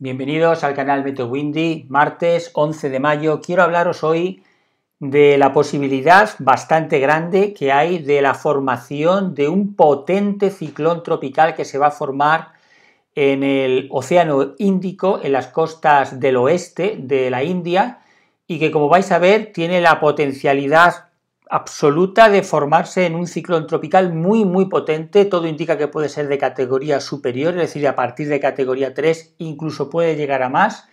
Bienvenidos al canal Meteo Windy, martes 11 de mayo. Quiero hablaros hoy de la posibilidad bastante grande que hay de la formación de un potente ciclón tropical que se va a formar en el Océano Índico, en las costas del oeste de la India, y que como vais a ver tiene la potencialidad absoluta de formarse en un ciclón tropical muy muy potente, todo indica que puede ser de categoría superior, es decir, a partir de categoría 3 incluso puede llegar a más.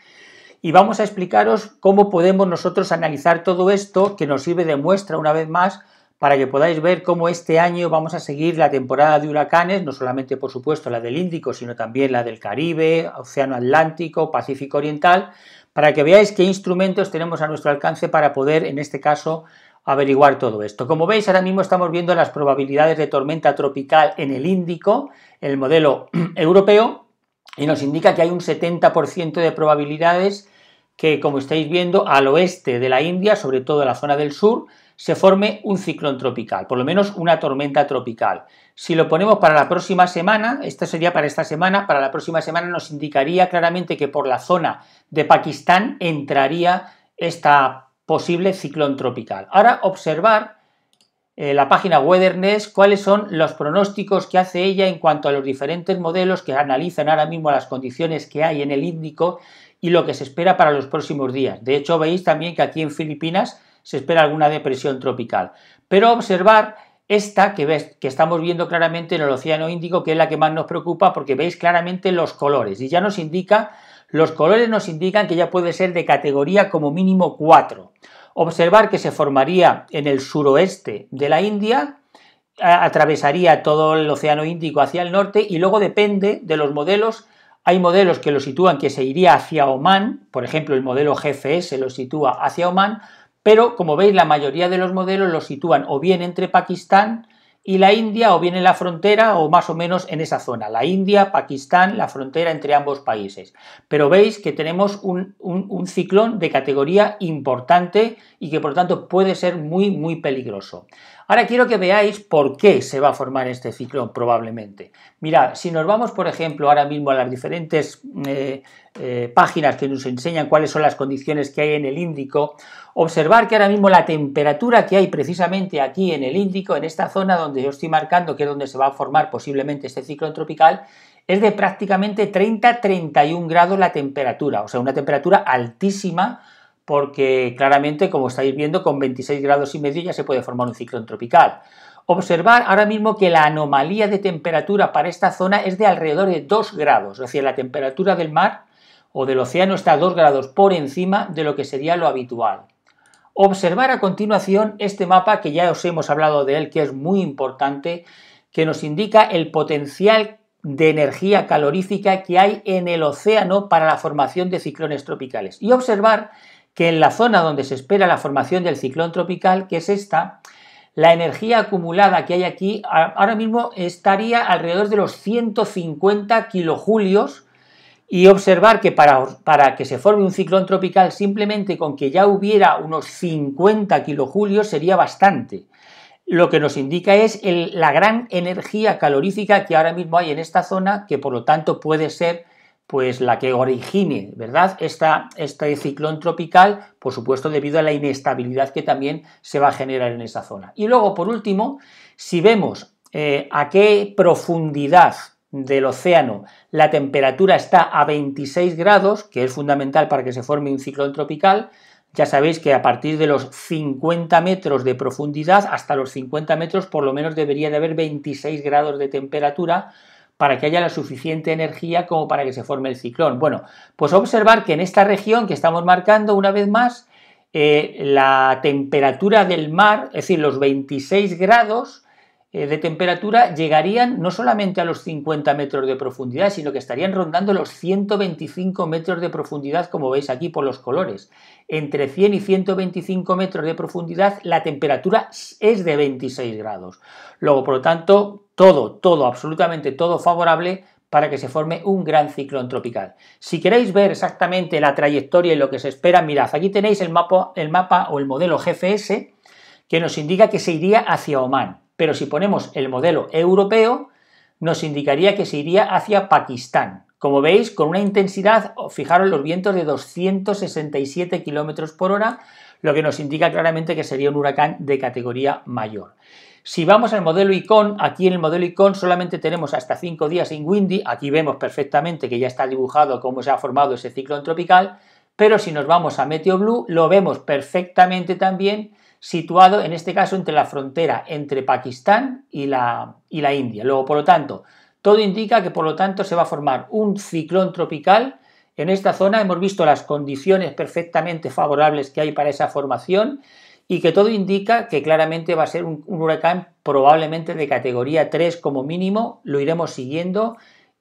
Y vamos a explicaros cómo podemos nosotros analizar todo esto, que nos sirve de muestra una vez más para que podáis ver cómo este año vamos a seguir la temporada de huracanes, no solamente por supuesto la del Índico, sino también la del Caribe, Océano Atlántico, Pacífico Oriental, para que veáis qué instrumentos tenemos a nuestro alcance para poder, en este caso, averiguar todo esto. Como veis, ahora mismo estamos viendo las probabilidades de tormenta tropical en el Índico, el modelo europeo, y nos indica que hay un 70% de probabilidades que, como estáis viendo, al oeste de la India, sobre todo en la zona del sur, se forme un ciclón tropical, por lo menos una tormenta tropical. Si lo ponemos para la próxima semana, esto sería para esta semana, para la próxima semana nos indicaría claramente que por la zona de Pakistán entraría esta posible ciclón tropical. Ahora observar eh, la página Weatherness cuáles son los pronósticos que hace ella en cuanto a los diferentes modelos que analizan ahora mismo las condiciones que hay en el Índico y lo que se espera para los próximos días. De hecho, veis también que aquí en Filipinas se espera alguna depresión tropical. Pero observar esta que, ves, que estamos viendo claramente en el Océano Índico, que es la que más nos preocupa porque veis claramente los colores y ya nos indica los colores nos indican que ya puede ser de categoría como mínimo 4. Observar que se formaría en el suroeste de la India, atravesaría todo el Océano Índico hacia el norte y luego depende de los modelos. Hay modelos que lo sitúan que se iría hacia Oman, por ejemplo el modelo GFS lo sitúa hacia Oman, pero como veis la mayoría de los modelos lo sitúan o bien entre Pakistán, y la India o bien en la frontera o más o menos en esa zona. La India, Pakistán, la frontera entre ambos países. Pero veis que tenemos un, ciclón de categoría importante y que por tanto puede ser muy, muy peligroso. Ahora quiero que veáis por qué se va a formar este ciclón probablemente. Mirad, si nos vamos por ejemplo ahora mismo a las diferentes... Eh, eh, páginas que nos enseñan cuáles son las condiciones que hay en el Índico, observar que ahora mismo la temperatura que hay precisamente aquí en el Índico, en esta zona donde yo estoy marcando, que es donde se va a formar posiblemente este ciclón tropical, es de prácticamente 30-31 grados la temperatura, o sea, una temperatura altísima porque claramente, como estáis viendo, con 26 grados y medio ya se puede formar un ciclón tropical. Observar ahora mismo que la anomalía de temperatura para esta zona es de alrededor de 2 grados, o sea la temperatura del mar o del océano está a 2 grados por encima de lo que sería lo habitual. Observar a continuación este mapa que ya os hemos hablado de él, que es muy importante, que nos indica el potencial de energía calorífica que hay en el océano para la formación de ciclones tropicales. Y observar que en la zona donde se espera la formación del ciclón tropical, que es esta, la energía acumulada que hay aquí ahora mismo estaría alrededor de los 150 kilojulios y observar que para, para, que se forme un ciclón tropical simplemente con que ya hubiera unos 50 kilojulios sería bastante. Lo que nos indica es la gran energía calorífica que ahora mismo hay en esta zona, que por lo tanto puede ser pues la que origine, ¿verdad? este ciclón tropical, por supuesto, debido a la inestabilidad que también se va a generar en esa zona. Y luego, por último, si vemos eh, a qué profundidad del océano la temperatura está a 26 grados, que es fundamental para que se forme un ciclón tropical, ya sabéis que a partir de los 50 metros de profundidad hasta los 50 metros por lo menos debería de haber 26 grados de temperatura para que haya la suficiente energía como para que se forme el ciclón. Bueno, pues observar que en esta región que estamos marcando una vez más, eh, la temperatura del mar, es decir, los 26 grados, eh, de temperatura llegarían no solamente a los 50 metros de profundidad, sino que estarían rondando los 125 metros de profundidad, como veis aquí por los colores. Entre 100 y 125 metros de profundidad la temperatura es de 26 grados. Luego, por lo tanto, todo, todo, absolutamente todo favorable para que se forme un gran ciclón tropical. Si queréis ver exactamente la trayectoria y lo que se espera, mirad, aquí tenéis el mapa, el mapa o el modelo GFS que nos indica que se iría hacia Oman pero si ponemos el modelo europeo, nos indicaría que se iría hacia Pakistán. Como veis, con una intensidad, fijaros los vientos de 267 kilómetros por hora, lo que nos indica claramente que sería un huracán de categoría mayor. Si vamos al modelo ICON, aquí en el modelo ICON solamente tenemos hasta 5 días en windy, aquí vemos perfectamente que ya está dibujado cómo se ha formado ese ciclón tropical, pero si nos vamos a Meteo Blue lo vemos perfectamente también situado en este caso entre la frontera entre Pakistán y la, la India. Luego, por lo tanto, todo indica que por lo tanto se va a formar un ciclón tropical en esta zona. Hemos visto las condiciones perfectamente favorables que hay para esa formación y que todo indica que claramente va a ser un, un huracán probablemente de categoría 3 como mínimo. Lo iremos siguiendo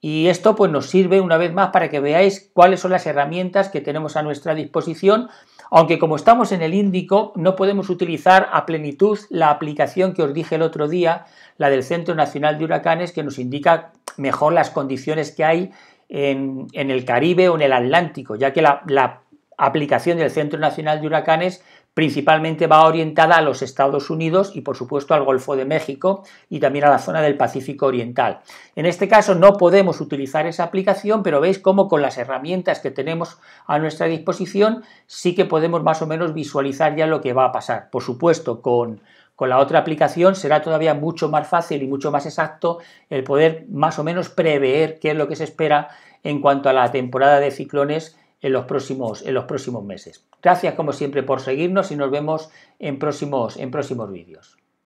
y esto pues nos sirve una vez más para que veáis cuáles son las herramientas que tenemos a nuestra disposición, aunque como estamos en el Índico no podemos utilizar a plenitud la aplicación que os dije el otro día, la del Centro Nacional de Huracanes, que nos indica mejor las condiciones que hay en, el Caribe o en el Atlántico, ya que la aplicación del Centro Nacional de Huracanes principalmente va orientada a los Estados Unidos y por supuesto al Golfo de México y también a la zona del Pacífico Oriental. En este caso no podemos utilizar esa aplicación, pero veis cómo con las herramientas que tenemos a nuestra disposición sí que podemos más o menos visualizar ya lo que va a pasar. Por supuesto, con, con la otra aplicación será todavía mucho más fácil y mucho más exacto el poder más o menos prever qué es lo que se espera en cuanto a la temporada de ciclones en los próximos, en los próximos meses. Gracias como siempre por seguirnos y nos vemos en próximos, en próximos vídeos.